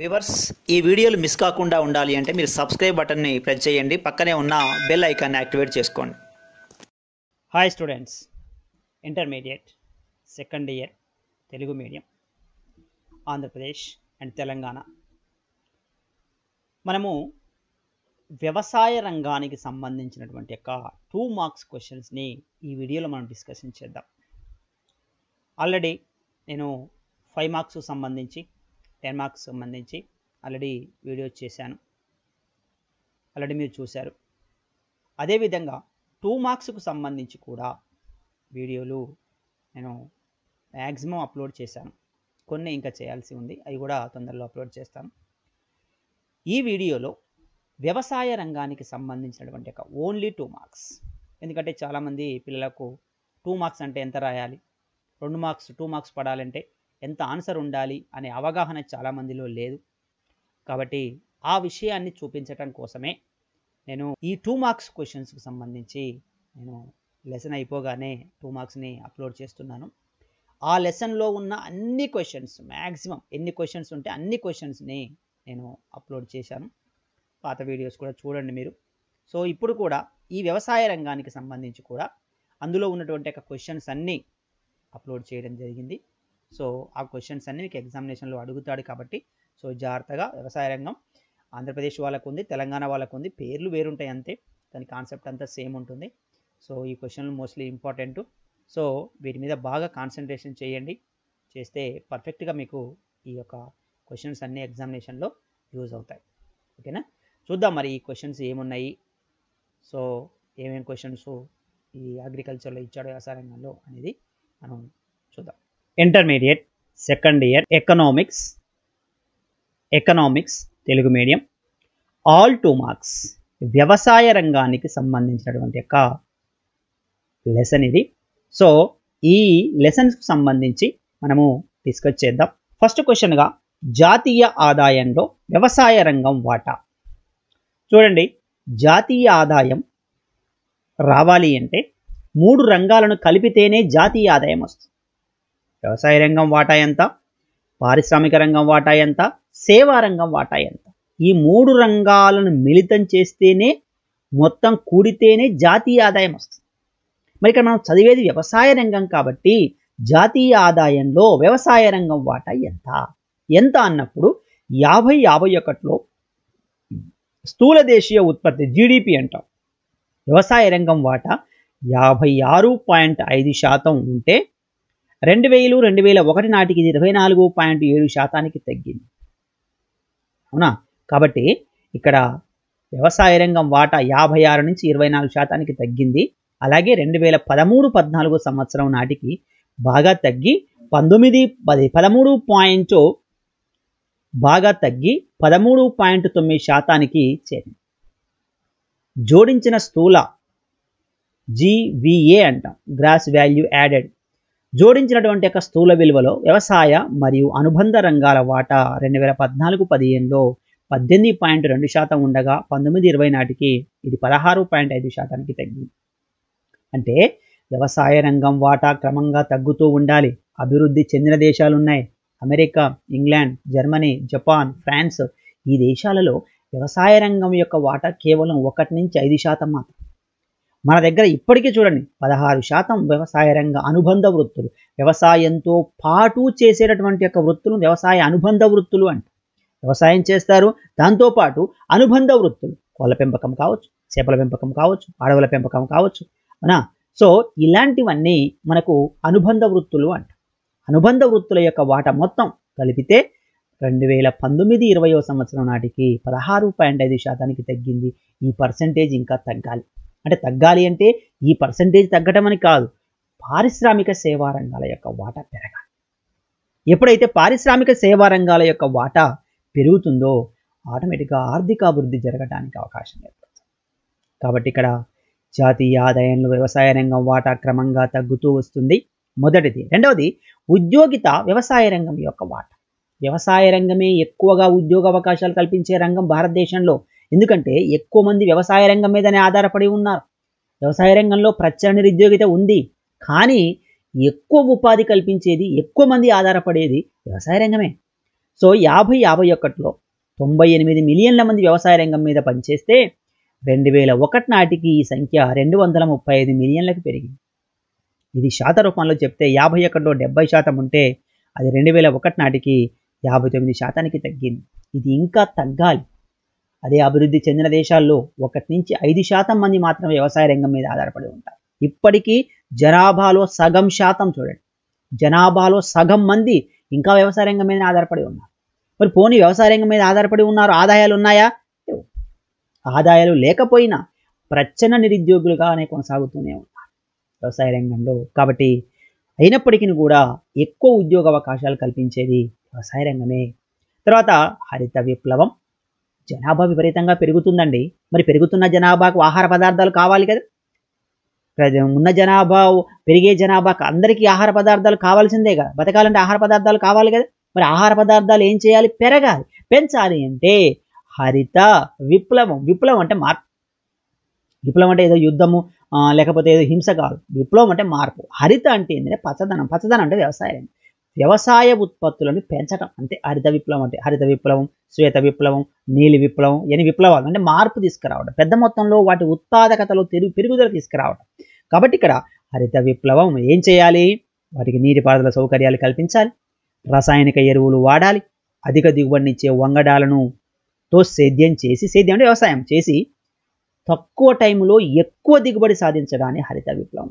viewers ఈ వీడియోలు miss కాకుండా ఉండాలి అంటే మీరు సబ్స్క్రైబ్ బటన్ని ప్రెస్ చేయండి పక్కనే ఉన్న బెల్ ఐకాన్ని యాక్టివేట్ చేసుకోండి hi students intermediate second year Telugu medium Andhra Pradesh and Telangana మనము వ్యవసాయ రంగానికి సంబంధించినటువంటి యొక్క టూ మార్క్స్ క్వశ్చన్స్ని ఈ వీడియోలో మనం డిస్కషన్ చేద్దాం ఆల్రెడీ నేను ఫైవ్ మార్క్స్ సంబంధించి టెన్ మార్క్స్ సంబంధించి ఆల్రెడీ వీడియో చేశాను ఆల్రెడీ మీరు చూశారు అదేవిధంగా టూ మార్క్స్కు సంబంధించి కూడా వీడియోలు నేను మ్యాక్సిమం అప్లోడ్ చేశాను కొన్ని ఇంకా చేయాల్సి ఉంది అవి కూడా తొందరలో అప్లోడ్ చేస్తాను ఈ వీడియోలో వ్యవసాయ రంగానికి సంబంధించినటువంటి ఒక ఓన్లీ టూ మార్క్స్ ఎందుకంటే చాలామంది పిల్లలకు టూ మార్క్స్ అంటే ఎంత రాయాలి రెండు మార్క్స్ టూ మార్క్స్ పడాలంటే ఎంత ఆన్సర్ ఉండాలి అనే అవగాహన చాలామందిలో లేదు కాబట్టి ఆ విషయాన్ని చూపించటం కోసమే నేను ఈ టూ మార్క్స్ క్వశ్చన్స్కి సంబంధించి నేను లెసన్ అయిపోగానే టూ మార్క్స్ని అప్లోడ్ చేస్తున్నాను ఆ లెసన్లో ఉన్న అన్ని క్వశ్చన్స్ మ్యాక్సిమం ఎన్ని క్వశ్చన్స్ ఉంటే అన్ని క్వశ్చన్స్ని నేను అప్లోడ్ చేశాను పాత వీడియోస్ కూడా చూడండి మీరు సో ఇప్పుడు కూడా ఈ వ్యవసాయ రంగానికి సంబంధించి కూడా అందులో ఉన్నటువంటి ఒక క్వశ్చన్స్ అన్నీ అప్లోడ్ చేయడం జరిగింది సో ఆ క్వశ్చన్స్ అన్ని మీకు ఎగ్జామినేషన్లో అడుగుతాడు కాబట్టి సో జాగ్రత్తగా వ్యవసాయ రంగం ఆంధ్రప్రదేశ్ వాళ్ళకు ఉంది తెలంగాణ వాళ్ళకు ఉంది పేర్లు వేరుంటాయి అంతే దాని కాన్సెప్ట్ అంతా సేమ్ ఉంటుంది సో ఈ క్వశ్చన్లు మోస్ట్లీ ఇంపార్టెంట్ సో వీటి మీద బాగా కాన్సన్ట్రేషన్ చేయండి చేస్తే పర్ఫెక్ట్గా మీకు ఈ యొక్క క్వశ్చన్స్ అన్ని ఎగ్జామినేషన్లో యూజ్ అవుతాయి ఓకేనా చూద్దాం మరి ఈ క్వశ్చన్స్ ఏమున్నాయి సో ఏమేమి క్వశ్చన్స్ ఈ అగ్రికల్చర్లో ఇచ్చాడు వ్యవసాయ రంగంలో అనేది మనం చూద్దాం intermediate second year economics economics Telugu medium all two marks వ్యవసాయ రంగానికి సంబంధించినటువంటి యొక్క లెసన్ ఇది సో ఈ లెసన్స్కి సంబంధించి మనము తీసుకొచ్చేద్దాం ఫస్ట్ క్వశ్చన్గా జాతీయ ఆదాయంలో వ్యవసాయ రంగం వాటా చూడండి జాతీయ ఆదాయం రావాలి అంటే మూడు రంగాలను కలిపితేనే జాతీయ ఆదాయం వస్తుంది వ్యవసాయ రంగం వాటా ఎంత పారిశ్రామిక రంగం వాటా ఎంత సేవా రంగం వాటా ఎంత ఈ మూడు రంగాలను మిళితం చేస్తేనే మొత్తం కూడితేనే జాతీయ ఆదాయం వస్తుంది మరి ఇక్కడ మనం చదివేది వ్యవసాయ రంగం కాబట్టి జాతీయ ఆదాయంలో వ్యవసాయ రంగం వాటా ఎంత ఎంత అన్నప్పుడు యాభై యాభై ఒకటిలో స్థూల దేశీయ ఉత్పత్తి జీడిపి అంటాం వ్యవసాయ రంగం వాటా యాభై ఆరు పాయింట్ ఐదు శాతం ఉంటే రెండు వేలు రెండు వేల ఒకటి నాటికి ఇది ఇరవై నాలుగు పాయింట్ ఏడు శాతానికి తగ్గింది అవునా కాబట్టి ఇక్కడ వ్యవసాయ రంగం వాటా యాభై ఆరు నుంచి ఇరవై నాలుగు శాతానికి తగ్గింది అలాగే రెండు వేల పదమూడు పద్నాలుగు సంవత్సరం నాటికి బాగా తగ్గి పంతొమ్మిది పది పదమూడు పాయింట్ బాగా తగ్గి పదమూడు పాయింట్ తొమ్మిది శాతానికి చేరింది జోడించిన స్థూల జీవీఏ అంటాం గ్రాస్ వాల్యూ యాడెడ్ జోడించినటువంటి యొక్క స్థూల విలువలో వ్యవసాయ మరియు అనుబంధ రంగాల వాటా రెండు వేల పద్నాలుగు పదిహేనులో పద్దెనిమిది పాయింట్ రెండు శాతం ఉండగా పంతొమ్మిది ఇరవై నాటికి ఇది పదహారు పాయింట్ ఐదు శాతానికి తగ్గింది అంటే వ్యవసాయ రంగం వాటా క్రమంగా తగ్గుతూ ఉండాలి అభివృద్ధి చెందిన దేశాలున్నాయి America England Germany Japan France ఈ దేశాలలో వ్యవసాయ రంగం యొక్క వాటా కేవలం ఒకటి నుంచి ఐదు శాతం మాత్రం మన దగ్గర ఇప్పటికీ చూడండి పదహారు శాతం వ్యవసాయ రంగ అనుబంధ వృత్తులు వ్యవసాయంతో పాటు చేసేటటువంటి యొక్క వృత్తులు వ్యవసాయ అనుబంధ వృత్తులు అంట వ్యవసాయం చేస్తారు దాంతోపాటు అనుబంధ వృత్తులు కోళ్ళ పెంపకం కావచ్చు చేపల పెంపకం కావచ్చు అడవుల పెంపకం కావచ్చు అవునా సో ఇలాంటివన్నీ మనకు అనుబంధ వృత్తులు అంట అనుబంధ వృత్తుల యొక్క వాట మొత్తం కలిపితే రెండు వేల పంతొమ్మిది ఇరవయో సంవత్సరం నాటికి పదహారు పాయింట్ ఐదు శాతానికి తగ్గింది ఈ పర్సంటేజ్ ఇంకా తగ్గాలి అంటే తగ్గాలి అంటే ఈ పర్సంటేజ్ తగ్గటం అని కాదు పారిశ్రామిక సేవా రంగాల యొక్క వాటా పెరగాలి ఎప్పుడైతే పారిశ్రామిక సేవా రంగాల యొక్క వాటా పెరుగుతుందో ఆటోమేటిక్గా ఆర్థిక అభివృద్ధి జరగడానికి అవకాశం ఏర్పడుతుంది కాబట్టి ఇక్కడ జాతీయ ఆదాయంలో వ్యవసాయ రంగం వాటా క్రమంగా తగ్గుతూ వస్తుంది మొదటిది రెండవది ఉద్యోగిత వ్యవసాయ రంగం యొక్క వాటా వ్యవసాయ రంగమే ఎక్కువగా ఉద్యోగ అవకాశాలు కల్పించే రంగం భారతదేశంలో ఎందుకంటే ఎక్కువ మంది వ్యవసాయ రంగం మీదనే ఆధారపడి ఉన్నారు వ్యవసాయ రంగంలో ప్రచర నిరుద్యోగిత ఉంది కానీ ఎక్కువ ఉపాధి కల్పించేది ఎక్కువ మంది ఆధారపడేది వ్యవసాయ రంగమే సో యాభై యాభై ఒకటిలో తొంభై ఎనిమిది మిలియన్ల మంది వ్యవసాయ రంగం మీద పనిచేస్తే రెండు వేల ఒకటి నాటికి ఈ సంఖ్య రెండు వందల ముప్పై ఐదు మిలియన్లకు పెరిగింది ఇది శాత రూపంలో చెప్తే యాభై ఒకటిలో డెబ్బై శాతం ఉంటే అది రెండు వేల ఒకటి నాటికి యాభై తొమ్మిది శాతానికి తగ్గింది ఇది ఇంకా తగ్గాలి అదే అభివృద్ధి చెందిన దేశాల్లో ఒకటి నుంచి ఐదు శాతం మంది మాత్రం వ్యవసాయ రంగం మీద ఆధారపడి ఉంటారు ఇప్పటికీ జనాభాలో సగం శాతం చూడండి జనాభాలో సగం మంది ఇంకా వ్యవసాయ రంగం మీద ఆధారపడి ఉన్నారు మరి పోనీ వ్యవసాయ రంగం మీద ఆధారపడి ఉన్నారు ఆదాయాలు ఉన్నాయా ఆదాయాలు లేకపోయినా నిరుద్యోగులుగా నిరుద్యోగులుగానే కొనసాగుతూనే ఉన్నారు వ్యవసాయ రంగంలో కాబట్టి అయినప్పటికీ కూడా ఎక్కువ ఉద్యోగ అవకాశాలు కల్పించేది వ్యవసాయ రంగమే తర్వాత హరిత విప్లవం జనాభా విపరీతంగా పెరుగుతుందండి మరి పెరుగుతున్న జనాభాకు ఆహార పదార్థాలు కావాలి కదా ఉన్న జనాభా పెరిగే జనాభాకు అందరికీ ఆహార పదార్థాలు కావాల్సిందే కదా బతకాలంటే ఆహార పదార్థాలు కావాలి కదా మరి ఆహార పదార్థాలు ఏం చేయాలి పెరగాలి పెంచాలి అంటే హరిత విప్లవం విప్లవం అంటే మార్పు విప్లవం అంటే ఏదో యుద్ధము లేకపోతే ఏదో హింస కాదు విప్లవం అంటే మార్పు హరిత అంటే ఏంటంటే పచ్చదనం పచ్చదనం అంటే వ్యవసాయం వ్యవసాయ ఉత్పత్తులను పెంచడం అంటే హరిత విప్లవం అంటే హరిత విప్లవం శ్వేత విప్లవం నీలి విప్లవం ఎన్ని విప్లవాలు అంటే మార్పు తీసుకురావడం పెద్ద మొత్తంలో వాటి ఉత్పాదకతలో తెరుగు పెరుగుదల తీసుకురావడం కాబట్టి ఇక్కడ హరిత విప్లవం ఏం చేయాలి వాటికి నీటిపారుదల సౌకర్యాలు కల్పించాలి రసాయనిక ఎరువులు వాడాలి అధిక దిగుబడినిచ్చే వంగడాలను తో సేద్యం చేసి సేద్యం అంటే వ్యవసాయం చేసి తక్కువ టైంలో ఎక్కువ దిగుబడి సాధించడాన్ని హరిత విప్లవం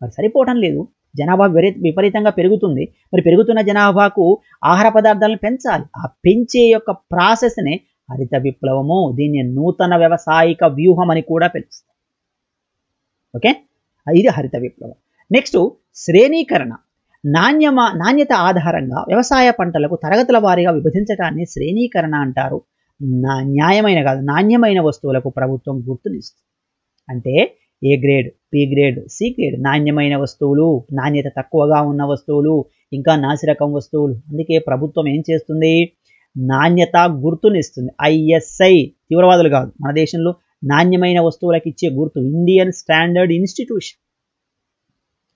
మరి సరిపోవటం లేదు జనాభా విపరీ విపరీతంగా పెరుగుతుంది మరి పెరుగుతున్న జనాభాకు ఆహార పదార్థాలను పెంచాలి ఆ పెంచే యొక్క ప్రాసెస్ని హరిత విప్లవము దీన్ని నూతన వ్యవసాయిక వ్యూహం అని కూడా పిలుస్తారు ఓకే ఇది హరిత విప్లవం నెక్స్ట్ శ్రేణీకరణ నాణ్యమా నాణ్యత ఆధారంగా వ్యవసాయ పంటలకు తరగతుల వారీగా విభజించడాన్ని శ్రేణీకరణ అంటారు న్యాయమైన కాదు నాణ్యమైన వస్తువులకు ప్రభుత్వం గుర్తునిస్తుంది అంటే A grade P grade C grade నాణ్యమైన వస్తువులు నాణ్యత తక్కువగా ఉన్న వస్తువులు ఇంకా నాసిరకం వస్తువులు అందుకే ప్రభుత్వం ఏం చేస్తుంది నాణ్యత గుర్తునిస్తుంది ఐఎస్ఐ తీవ్రవాదులు కాదు మన దేశంలో నాణ్యమైన వస్తువులకు ఇచ్చే గుర్తు Indian standard institution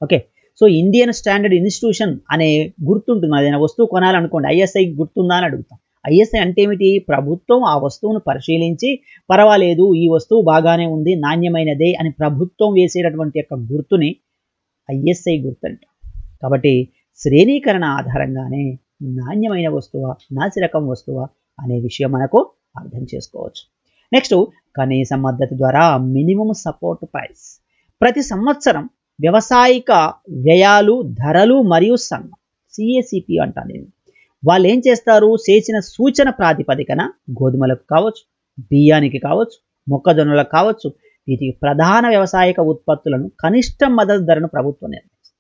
okay so Indian standard institution అనే గుర్తుంటుంది ఏదైనా వస్తువు కొనాలనుకోండి ఐఎస్ఐ గుర్తుందా అని అడుగుతాం ఐఎస్ఐ అంటే ఏమిటి ప్రభుత్వం ఆ వస్తువును పరిశీలించి పర్వాలేదు ఈ వస్తువు బాగానే ఉంది నాణ్యమైనదే అని ప్రభుత్వం వేసేటటువంటి యొక్క గుర్తుని ఐఎస్ఐ గుర్తంట కాబట్టి శ్రేణీకరణ ఆధారంగానే నాణ్యమైన వస్తువ నాసిరకం వస్తువ అనే విషయం మనకు అర్థం చేసుకోవచ్చు నెక్స్ట్ కనీస మద్దతు ద్వారా మినిమం సపోర్ట్ ప్రైస్ ప్రతి సంవత్సరం వ్యవసాయిక వ్యయాలు ధరలు మరియు సంఘం సిఏసిపి అంటాను వాళ్ళు ఏం చేస్తారు చేసిన సూచన ప్రాతిపదికన గోధుమలకు కావచ్చు బియ్యానికి కావచ్చు మొక్కజొన్నలకు కావచ్చు వీటికి ప్రధాన వ్యవసాయక ఉత్పత్తులను కనిష్ట మద్దతు ధరను ప్రభుత్వం నిర్ణయిస్తుంది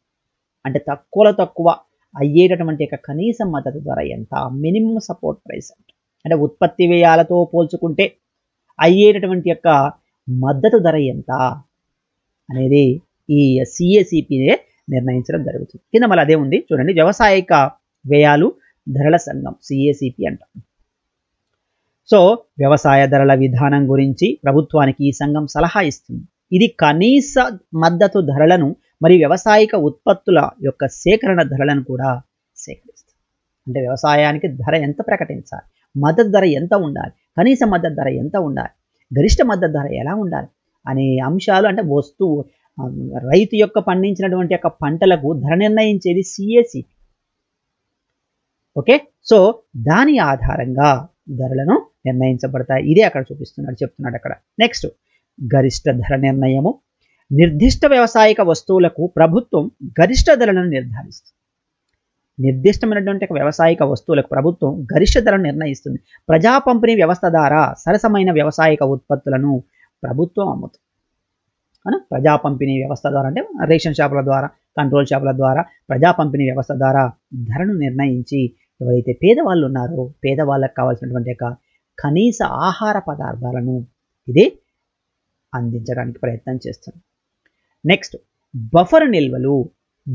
అంటే తక్కువలో తక్కువ అయ్యేటటువంటి యొక్క కనీస మద్దతు ధర ఎంత మినిమం సపోర్ట్ ప్రైస్ అంటే ఉత్పత్తి వ్యయాలతో పోల్చుకుంటే అయ్యేటటువంటి యొక్క మద్దతు ధర ఎంత అనేది ఈ సిఏసిపినే నిర్ణయించడం జరుగుతుంది కింద మళ్ళీ అదే ఉంది చూడండి వ్యవసాయక వ్యయాలు ధరల సంఘం సిఏసిపి అంట సో వ్యవసాయ ధరల విధానం గురించి ప్రభుత్వానికి ఈ సంఘం సలహా ఇస్తుంది ఇది కనీస మద్దతు ధరలను మరియు వ్యవసాయక ఉత్పత్తుల యొక్క సేకరణ ధరలను కూడా సేకరిస్తుంది అంటే వ్యవసాయానికి ధర ఎంత ప్రకటించాలి మద్దతు ధర ఎంత ఉండాలి కనీస మద్దతు ధర ఎంత ఉండాలి గరిష్ట మద్దతు ధర ఎలా ఉండాలి అనే అంశాలు అంటే వస్తువు రైతు యొక్క పండించినటువంటి యొక్క పంటలకు ధర నిర్ణయించేది సిఏసి ఓకే సో దాని ఆధారంగా ధరలను నిర్ణయించబడతాయి ఇదే అక్కడ చూపిస్తున్నాడు చెప్తున్నాడు అక్కడ నెక్స్ట్ గరిష్ట ధర నిర్ణయము నిర్దిష్ట వ్యవసాయక వస్తువులకు ప్రభుత్వం గరిష్ట ధరలను నిర్ధారిస్తుంది నిర్దిష్టమైనటువంటి వ్యవసాయక వస్తువులకు ప్రభుత్వం గరిష్ట ధరను నిర్ణయిస్తుంది ప్రజా పంపిణీ వ్యవస్థ ద్వారా సరసమైన వ్యవసాయక ఉత్పత్తులను ప్రభుత్వం అమ్ముతుంది ప్రజా పంపిణీ వ్యవస్థ ద్వారా అంటే రేషన్ షాపుల ద్వారా కంట్రోల్ షాపుల ద్వారా ప్రజా పంపిణీ వ్యవస్థ ద్వారా ధరను నిర్ణయించి ఎవరైతే పేదవాళ్ళు ఉన్నారో పేదవాళ్ళకు కావాల్సినటువంటి యొక్క కనీస ఆహార పదార్థాలను ఇది అందించడానికి ప్రయత్నం చేస్తుంది నెక్స్ట్ బఫర్ నిల్వలు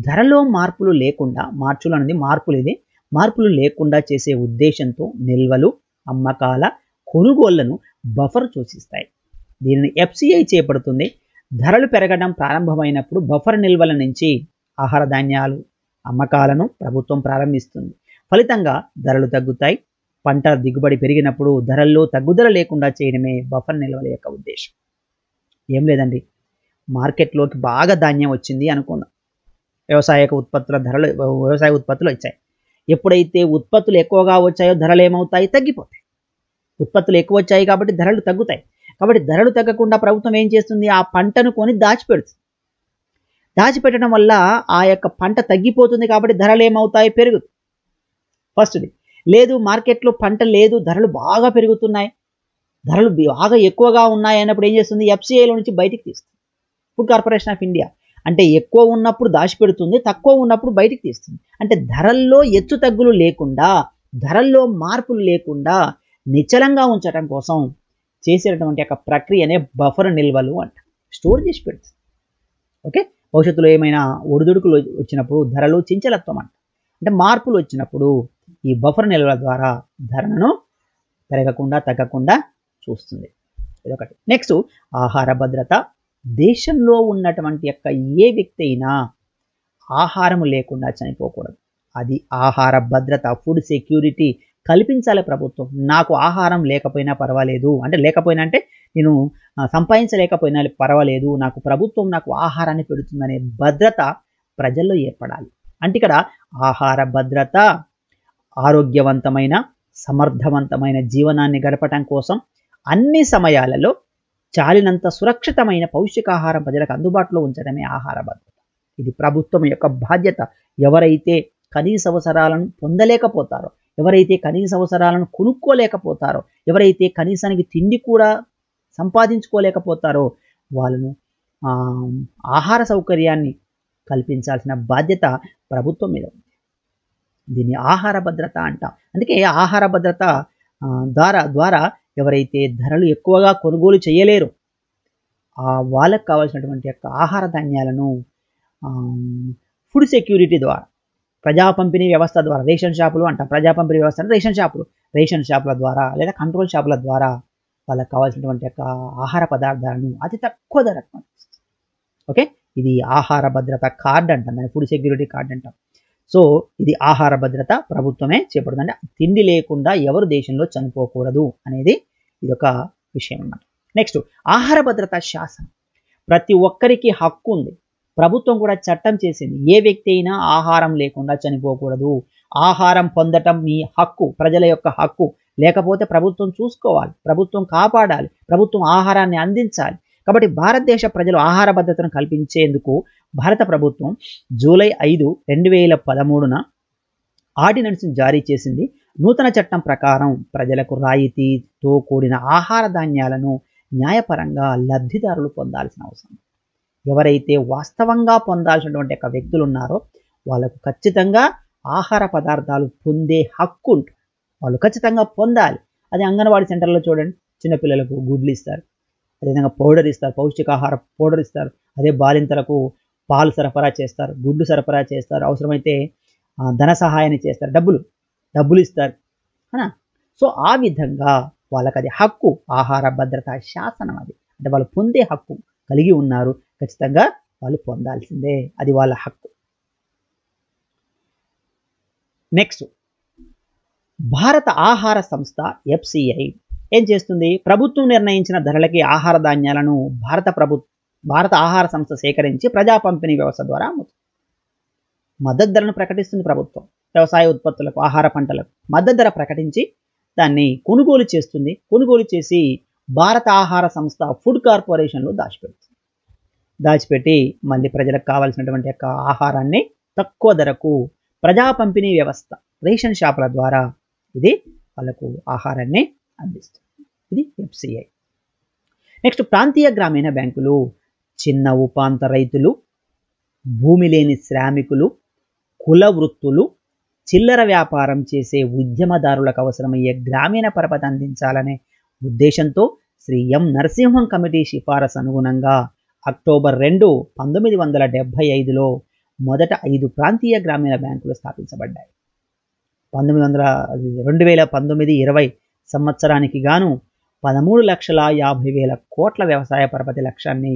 ధరలో మార్పులు లేకుండా మార్చులు అనేది మార్పులు ఇది మార్పులు లేకుండా చేసే ఉద్దేశంతో నిల్వలు అమ్మకాల కొనుగోళ్లను బఫర్ సూచిస్తాయి దీనిని ఎఫ్సిఐ చేపడుతుంది ధరలు పెరగడం ప్రారంభమైనప్పుడు బఫర్ నిల్వల నుంచి ఆహార ధాన్యాలు అమ్మకాలను ప్రభుత్వం ప్రారంభిస్తుంది ఫలితంగా ధరలు తగ్గుతాయి పంట దిగుబడి పెరిగినప్పుడు ధరల్లో తగ్గుదల లేకుండా చేయడమే బఫర్ నిల్వల యొక్క ఉద్దేశం ఏం లేదండి మార్కెట్లోకి బాగా ధాన్యం వచ్చింది అనుకుందాం వ్యవసాయ ఉత్పత్తుల ధరలు వ్యవసాయ ఉత్పత్తులు వచ్చాయి ఎప్పుడైతే ఉత్పత్తులు ఎక్కువగా వచ్చాయో ధరలు ఏమవుతాయి తగ్గిపోతాయి ఉత్పత్తులు ఎక్కువ వచ్చాయి కాబట్టి ధరలు తగ్గుతాయి కాబట్టి ధరలు తగ్గకుండా ప్రభుత్వం ఏం చేస్తుంది ఆ పంటను కొని దాచిపెడుతుంది దాచిపెట్టడం వల్ల ఆ యొక్క పంట తగ్గిపోతుంది కాబట్టి ధరలు ఏమవుతాయి పెరుగుతుంది ఫస్ట్ది లేదు మార్కెట్లో పంట లేదు ధరలు బాగా పెరుగుతున్నాయి ధరలు బాగా ఎక్కువగా ఉన్నాయి అన్నప్పుడు ఏం చేస్తుంది ఎఫ్సిఐలో నుంచి బయటికి తీస్తుంది ఫుడ్ కార్పొరేషన్ ఆఫ్ ఇండియా అంటే ఎక్కువ ఉన్నప్పుడు దాచిపెడుతుంది తక్కువ ఉన్నప్పుడు బయటికి తీస్తుంది అంటే ధరల్లో ఎత్తు తగ్గులు లేకుండా ధరల్లో మార్పులు లేకుండా నిచ్చలంగా ఉంచడం కోసం చేసేటటువంటి యొక్క ప్రక్రియనే బఫర్ నిల్వలు అంట స్టోర్ చేసి పెడుతుంది ఓకే భవిష్యత్తులో ఏమైనా ఒడిదుడుకులు వచ్చినప్పుడు ధరలు చించలత్వం అంట అంటే మార్పులు వచ్చినప్పుడు ఈ బఫర్ నిల్వల ద్వారా ధరలను పెరగకుండా తగ్గకుండా చూస్తుంది ఇదొకటి నెక్స్ట్ ఆహార భద్రత దేశంలో ఉన్నటువంటి యొక్క ఏ వ్యక్తి అయినా ఆహారం లేకుండా చనిపోకూడదు అది ఆహార భద్రత ఫుడ్ సెక్యూరిటీ కల్పించాలి ప్రభుత్వం నాకు ఆహారం లేకపోయినా పర్వాలేదు అంటే లేకపోయినా అంటే నేను సంపాదించలేకపోయినా పర్వాలేదు నాకు ప్రభుత్వం నాకు ఆహారాన్ని పెడుతుందనే భద్రత ప్రజల్లో ఏర్పడాలి అంటే ఇక్కడ ఆహార భద్రత ఆరోగ్యవంతమైన సమర్థవంతమైన జీవనాన్ని గడపటం కోసం అన్ని సమయాలలో చాలినంత సురక్షితమైన పౌష్టికాహారం ప్రజలకు అందుబాటులో ఉంచడమే ఆహార భద్రత ఇది ప్రభుత్వం యొక్క బాధ్యత ఎవరైతే కనీస అవసరాలను పొందలేకపోతారో ఎవరైతే కనీస అవసరాలను కొనుక్కోలేకపోతారో ఎవరైతే కనీసానికి తిండి కూడా సంపాదించుకోలేకపోతారో వాళ్ళను ఆహార సౌకర్యాన్ని కల్పించాల్సిన బాధ్యత ప్రభుత్వం మీద ఉంది దీన్ని ఆహార భద్రత అంటాం అందుకే ఆహార భద్రత ద్వారా ద్వారా ఎవరైతే ధరలు ఎక్కువగా కొనుగోలు చేయలేరు ఆ వాళ్ళకు కావాల్సినటువంటి యొక్క ఆహార ధాన్యాలను ఫుడ్ సెక్యూరిటీ ద్వారా ప్రజా పంపిణీ వ్యవస్థ ద్వారా రేషన్ షాపులు అంటాం ప్రజా పంపిణీ వ్యవస్థ అంటే రేషన్ షాపులు రేషన్ షాపుల ద్వారా లేదా కంట్రోల్ షాపుల ద్వారా వాళ్ళకి కావాల్సినటువంటి యొక్క ఆహార పదార్థాలను అతి తక్కువ ధర ఓకే ఇది ఆహార భద్రత కార్డ్ అంటాం దాన్ని ఫుడ్ సెక్యూరిటీ కార్డ్ అంటాం సో ఇది ఆహార భద్రత ప్రభుత్వమే చేపడుతుంది అంటే తిండి లేకుండా ఎవరు దేశంలో చనిపోకూడదు అనేది ఇది ఒక విషయం అన్నమాట నెక్స్ట్ ఆహార భద్రత శాసనం ప్రతి ఒక్కరికి హక్కు ఉంది ప్రభుత్వం కూడా చట్టం చేసింది ఏ వ్యక్తి అయినా ఆహారం లేకుండా చనిపోకూడదు ఆహారం పొందటం మీ హక్కు ప్రజల యొక్క హక్కు లేకపోతే ప్రభుత్వం చూసుకోవాలి ప్రభుత్వం కాపాడాలి ప్రభుత్వం ఆహారాన్ని అందించాలి కాబట్టి భారతదేశ ప్రజలు ఆహార భద్రతను కల్పించేందుకు భారత ప్రభుత్వం జూలై ఐదు రెండు వేల పదమూడున ఆర్డినెన్స్ను జారీ చేసింది నూతన చట్టం ప్రకారం ప్రజలకు రాయితీతో కూడిన ఆహార ధాన్యాలను న్యాయపరంగా లబ్ధిదారులు పొందాల్సిన అవసరం ఎవరైతే వాస్తవంగా పొందాల్సినటువంటి యొక్క వ్యక్తులు ఉన్నారో వాళ్ళకు ఖచ్చితంగా ఆహార పదార్థాలు పొందే హక్కు వాళ్ళు ఖచ్చితంగా పొందాలి అది అంగన్వాడీ సెంటర్లో చూడండి చిన్నపిల్లలకు గుడ్లు ఇస్తారు అదేవిధంగా పౌడర్ ఇస్తారు పౌష్టికాహార పౌడర్ ఇస్తారు అదే బాలింతలకు పాలు సరఫరా చేస్తారు గుడ్లు సరఫరా చేస్తారు అవసరమైతే ధన సహాయాన్ని చేస్తారు డబ్బులు డబ్బులు ఇస్తారు అనా సో ఆ విధంగా వాళ్ళకి అది హక్కు ఆహార భద్రత శాసనం అది అంటే వాళ్ళు పొందే హక్కు కలిగి ఉన్నారు ఖచ్చితంగా వాళ్ళు పొందాల్సిందే అది వాళ్ళ హక్కు నెక్స్ట్ భారత ఆహార సంస్థ ఎఫ్సిఐ ఏం చేస్తుంది ప్రభుత్వం నిర్ణయించిన ధరలకి ఆహార ధాన్యాలను భారత ప్రభుత్వం భారత ఆహార సంస్థ సేకరించి ప్రజా పంపిణీ వ్యవస్థ ద్వారా అమ్ముతుంది మద్దతు ధరను ప్రకటిస్తుంది ప్రభుత్వం వ్యవసాయ ఉత్పత్తులకు ఆహార పంటలకు మద్దతు ధర ప్రకటించి దాన్ని కొనుగోలు చేస్తుంది కొనుగోలు చేసి భారత ఆహార సంస్థ ఫుడ్ కార్పొరేషన్లో దాచిపెడుతుంది దాచిపెట్టి మళ్ళీ ప్రజలకు కావాల్సినటువంటి యొక్క ఆహారాన్ని తక్కువ ధరకు ప్రజా పంపిణీ వ్యవస్థ రేషన్ షాపుల ద్వారా ఇది వాళ్ళకు ఆహారాన్ని అందిస్తుంది ఇది ఎఫ్సిఐ నెక్స్ట్ ప్రాంతీయ గ్రామీణ బ్యాంకులు చిన్న ఉపాంత రైతులు భూమి లేని శ్రామికులు కుల వృత్తులు చిల్లర వ్యాపారం చేసే ఉద్యమదారులకు అవసరమయ్యే గ్రామీణ పరపతి అందించాలనే ఉద్దేశంతో శ్రీ ఎం నరసింహం కమిటీ సిఫారసు అనుగుణంగా అక్టోబర్ రెండు పంతొమ్మిది వందల డెబ్భై ఐదులో మొదట ఐదు ప్రాంతీయ గ్రామీణ బ్యాంకులు స్థాపించబడ్డాయి పంతొమ్మిది వందల రెండు వేల పంతొమ్మిది ఇరవై సంవత్సరానికి గాను పదమూడు లక్షల యాభై వేల కోట్ల వ్యవసాయ పరపతి లక్ష్యాన్ని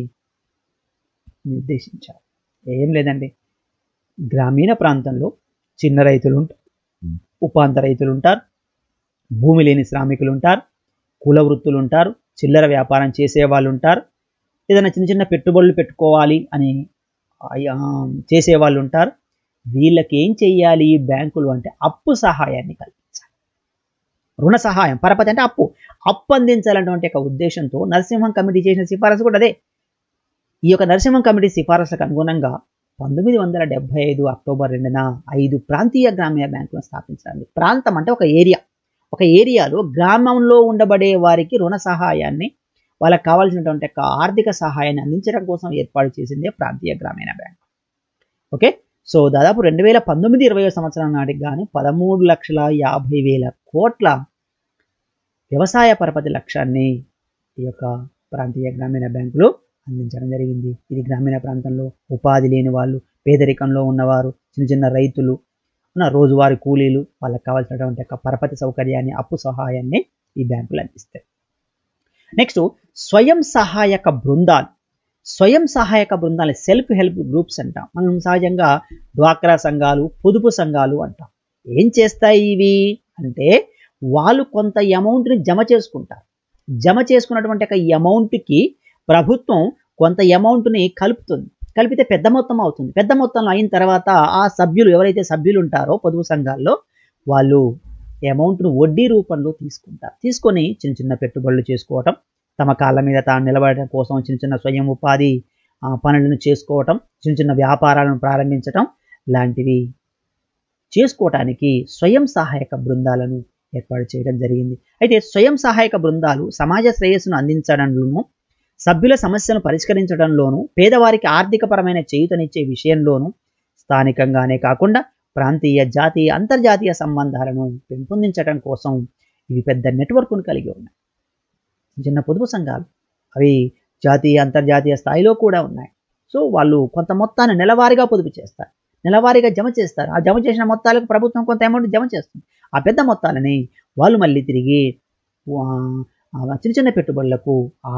నిర్దేశించారు ఏం లేదండి గ్రామీణ ప్రాంతంలో చిన్న రైతులు ఉంటారు ఉపాంత రైతులు ఉంటారు భూమి లేని శ్రామికులు ఉంటారు కుల వృత్తులు ఉంటారు చిల్లర వ్యాపారం చేసే వాళ్ళు ఉంటారు ఏదైనా చిన్న చిన్న పెట్టుబడులు పెట్టుకోవాలి అని చేసే వాళ్ళు ఉంటారు వీళ్ళకి ఏం చెయ్యాలి బ్యాంకులు అంటే అప్పు సహాయాన్ని కల్పించాలి రుణ సహాయం పరపతి అంటే అప్పు అప్పు అందించాలన్నటువంటి ఒక ఉద్దేశంతో నరసింహం కమిటీ చేసిన సిఫారసు కూడా అదే ఈ యొక్క నరసింహం కమిటీ సిఫారసులకు అనుగుణంగా పంతొమ్మిది వందల డెబ్బై ఐదు అక్టోబర్ రెండున ఐదు ప్రాంతీయ గ్రామీణ బ్యాంకులను స్థాపించడానికి ప్రాంతం అంటే ఒక ఏరియా ఒక ఏరియాలో గ్రామంలో ఉండబడే వారికి రుణ సహాయాన్ని వాళ్ళకి కావాల్సినటువంటి యొక్క ఆర్థిక సహాయాన్ని అందించడం కోసం ఏర్పాటు చేసిందే ప్రాంతీయ గ్రామీణ బ్యాంక్ ఓకే సో దాదాపు రెండు వేల పంతొమ్మిది ఇరవై సంవత్సరం నాటికి కానీ పదమూడు లక్షల యాభై వేల కోట్ల వ్యవసాయ పరపతి లక్ష్యాన్ని ఈ యొక్క ప్రాంతీయ గ్రామీణ బ్యాంకులు అందించడం జరిగింది ఇది గ్రామీణ ప్రాంతంలో ఉపాధి లేని వాళ్ళు పేదరికంలో ఉన్నవారు చిన్న చిన్న రైతులు ఉన్న రోజువారి కూలీలు వాళ్ళకి కావాల్సినటువంటి యొక్క పరపతి సౌకర్యాన్ని అప్పు సహాయాన్ని ఈ బ్యాంకులు అందిస్తాయి నెక్స్ట్ స్వయం సహాయక బృందాలు స్వయం సహాయక బృందాలు సెల్ఫ్ హెల్ప్ గ్రూప్స్ అంటాం మనం సహజంగా డ్వాక్రా సంఘాలు పొదుపు సంఘాలు అంటాం ఏం చేస్తాయి ఇవి అంటే వాళ్ళు కొంత అమౌంట్ని జమ చేసుకుంటారు జమ చేసుకున్నటువంటి ఒక అమౌంట్కి ప్రభుత్వం కొంత అమౌంట్ని కలుపుతుంది కలిపితే పెద్ద మొత్తం అవుతుంది పెద్ద మొత్తంలో అయిన తర్వాత ఆ సభ్యులు ఎవరైతే సభ్యులు ఉంటారో పొదుపు సంఘాల్లో వాళ్ళు అమౌంట్ను వడ్డీ రూపంలో తీసుకుంటారు తీసుకొని చిన్న చిన్న పెట్టుబడులు చేసుకోవటం తమ కాళ్ళ మీద తాను నిలబడటం కోసం చిన్న చిన్న స్వయం ఉపాధి పనులను చేసుకోవటం చిన్న చిన్న వ్యాపారాలను ప్రారంభించటం లాంటివి చేసుకోవటానికి స్వయం సహాయక బృందాలను ఏర్పాటు చేయడం జరిగింది అయితే స్వయం సహాయక బృందాలు సమాజ శ్రేయస్సును అందించడంలోనూ సభ్యుల సమస్యలను పరిష్కరించడంలోనూ పేదవారికి ఆర్థికపరమైన చేయూతనిచ్చే విషయంలోనూ స్థానికంగానే కాకుండా ప్రాంతీయ జాతీయ అంతర్జాతీయ సంబంధాలను పెంపొందించడం కోసం ఇవి పెద్ద నెట్వర్క్ను కలిగి ఉన్నాయి చిన్న పొదుపు సంఘాలు అవి జాతీయ అంతర్జాతీయ స్థాయిలో కూడా ఉన్నాయి సో వాళ్ళు కొంత మొత్తాన్ని నెలవారీగా పొదుపు చేస్తారు నెలవారీగా జమ చేస్తారు ఆ జమ చేసిన మొత్తాలకు ప్రభుత్వం కొంత అమౌంట్ జమ చేస్తుంది ఆ పెద్ద మొత్తాలని వాళ్ళు మళ్ళీ తిరిగి చిన్న చిన్న పెట్టుబడులకు ఆ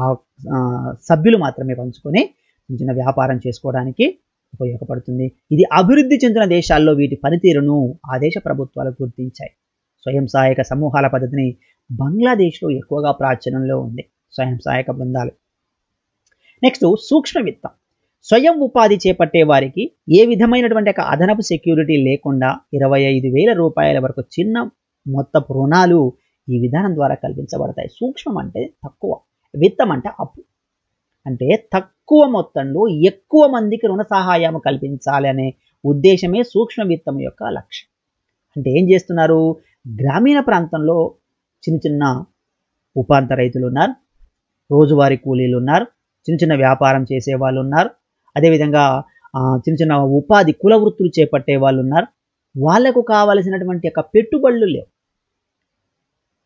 సభ్యులు మాత్రమే పంచుకొని చిన్న చిన్న వ్యాపారం చేసుకోవడానికి ఉపయోగపడుతుంది ఇది అభివృద్ధి చెందిన దేశాల్లో వీటి పనితీరును ఆ దేశ ప్రభుత్వాలు గుర్తించాయి స్వయం సహాయక సమూహాల పద్ధతిని బంగ్లాదేశ్లో ఎక్కువగా ప్రాచుర్యంలో ఉంది స్వయం సహాయక బృందాలు నెక్స్ట్ సూక్ష్మ విత్తం స్వయం ఉపాధి చేపట్టే వారికి ఏ విధమైనటువంటి అదనపు సెక్యూరిటీ లేకుండా ఇరవై ఐదు వేల రూపాయల వరకు చిన్న మొత్తపు రుణాలు ఈ విధానం ద్వారా కల్పించబడతాయి సూక్ష్మం అంటే తక్కువ విత్తం అంటే అప్పు అంటే తక్కువ మొత్తంలో ఎక్కువ మందికి రుణ సహాయం కల్పించాలి అనే ఉద్దేశమే సూక్ష్మ విత్తం యొక్క లక్ష్యం అంటే ఏం చేస్తున్నారు గ్రామీణ ప్రాంతంలో చిన్న చిన్న ఉపాంత రైతులు ఉన్నారు రోజువారీ కూలీలు ఉన్నారు చిన్న చిన్న వ్యాపారం చేసే వాళ్ళు ఉన్నారు అదేవిధంగా చిన్న చిన్న ఉపాధి కుల వృత్తులు చేపట్టే వాళ్ళు ఉన్నారు వాళ్లకు కావలసినటువంటి యొక్క పెట్టుబడులు లేవు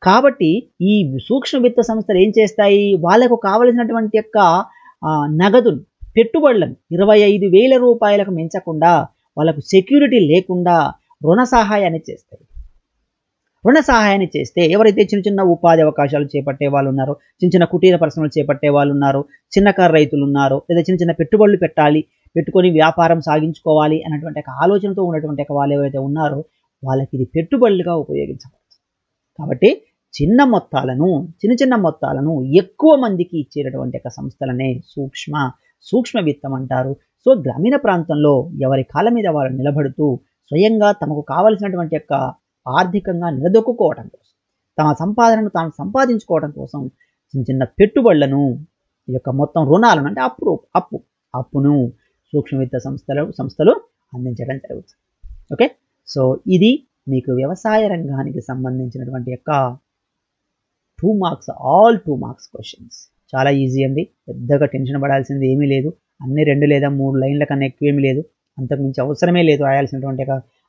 కాబట్టి ఈ సూక్ష్మ విత్త సంస్థలు ఏం చేస్తాయి వాళ్ళకు కావలసినటువంటి యొక్క నగదును పెట్టుబడులను ఇరవై ఐదు వేల రూపాయలకు మించకుండా వాళ్ళకు సెక్యూరిటీ లేకుండా రుణ సహాయాన్ని చేస్తాయి రుణ సహాయాన్ని చేస్తే ఎవరైతే చిన్న చిన్న ఉపాధి అవకాశాలు చేపట్టే వాళ్ళు ఉన్నారో చిన్న చిన్న కుటీర పరిశ్రమలు చేపట్టే వాళ్ళు ఉన్నారో చిన్నకారు రైతులు ఉన్నారో లేదా చిన్న చిన్న పెట్టుబడులు పెట్టాలి పెట్టుకొని వ్యాపారం సాగించుకోవాలి అన్నటువంటి ఒక ఆలోచనతో ఉన్నటువంటి వాళ్ళు ఎవరైతే ఉన్నారో వాళ్ళకి ఇది పెట్టుబడులుగా ఉపయోగించవచ్చు కాబట్టి చిన్న మొత్తాలను చిన్న చిన్న మొత్తాలను ఎక్కువ మందికి ఇచ్చేటటువంటి ఒక సంస్థలనే సూక్ష్మ సూక్ష్మ విత్తం అంటారు సో గ్రామీణ ప్రాంతంలో ఎవరి కాళ్ళ మీద వారు నిలబడుతూ స్వయంగా తమకు కావలసినటువంటి యొక్క ఆర్థికంగా నిలదొక్కుకోవడం కోసం తమ సంపాదనను తాను సంపాదించుకోవడం కోసం చిన్న చిన్న పెట్టుబడులను ఈ యొక్క మొత్తం రుణాలను అంటే అప్పు అప్పు అప్పును సూక్ష్మ విత్త సంస్థలు సంస్థలు అందించడం జరుగుతుంది ఓకే సో ఇది మీకు వ్యవసాయ రంగానికి సంబంధించినటువంటి యొక్క two marks all two marks questions చాలా ఈజీ అండి పెద్దగా టెన్షన్ పడాల్సింది ఏమీ లేదు అన్ని రెండు లేదా మూడు లైన్ల కన్నా ఎక్కువ ఏమీ లేదు అంతకుమించి అవసరమే లేదు రాయాల్సినటువంటి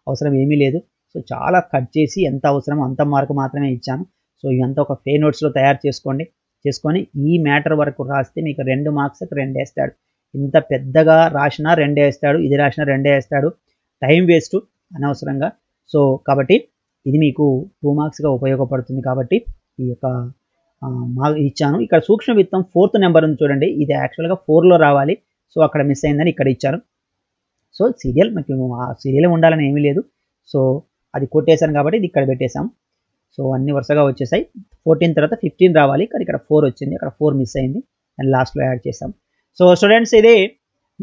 అవసరం ఏమీ లేదు సో చాలా కట్ చేసి ఎంత అవసరమో అంత మార్కు మాత్రమే ఇచ్చాను సో ఇవంతా ఒక ఫే నోట్స్లో తయారు చేసుకోండి చేసుకొని ఈ మ్యాటర్ వరకు రాస్తే మీకు రెండు మార్క్స్ రెండు వేస్తాడు ఇంత పెద్దగా రాసినా రెండే వేస్తాడు ఇది రాసినా రెండే వేస్తాడు టైం వేస్ట్ అనవసరంగా సో కాబట్టి ఇది మీకు టూ మార్క్స్గా ఉపయోగపడుతుంది కాబట్టి ఈ యొక్క మా ఇచ్చాను ఇక్కడ సూక్ష్మ విత్తం ఫోర్త్ నెంబర్ ఉంది చూడండి ఇది యాక్చువల్గా ఫోర్లో రావాలి సో అక్కడ మిస్ అయిందని ఇక్కడ ఇచ్చారు సో సీరియల్ మీకు ఆ సీరియల్ ఉండాలని ఏమీ లేదు సో అది కొట్టేశాను కాబట్టి ఇది ఇక్కడ పెట్టేశాం సో అన్ని వరుసగా వచ్చేసాయి ఫోర్టీన్ తర్వాత ఫిఫ్టీన్ రావాలి కానీ ఇక్కడ ఫోర్ వచ్చింది అక్కడ ఫోర్ మిస్ అయింది అండ్ లాస్ట్లో యాడ్ చేసాం సో స్టూడెంట్స్ ఇది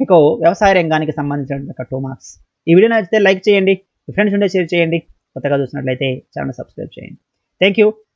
మీకు వ్యవసాయ రంగానికి సంబంధించిన టూ మార్క్స్ ఈ వీడియో నచ్చితే లైక్ చేయండి ఫ్రెండ్స్ ఉంటే షేర్ చేయండి కొత్తగా చూసినట్లయితే ఛానల్ సబ్స్క్రైబ్ చేయండి థ్యాంక్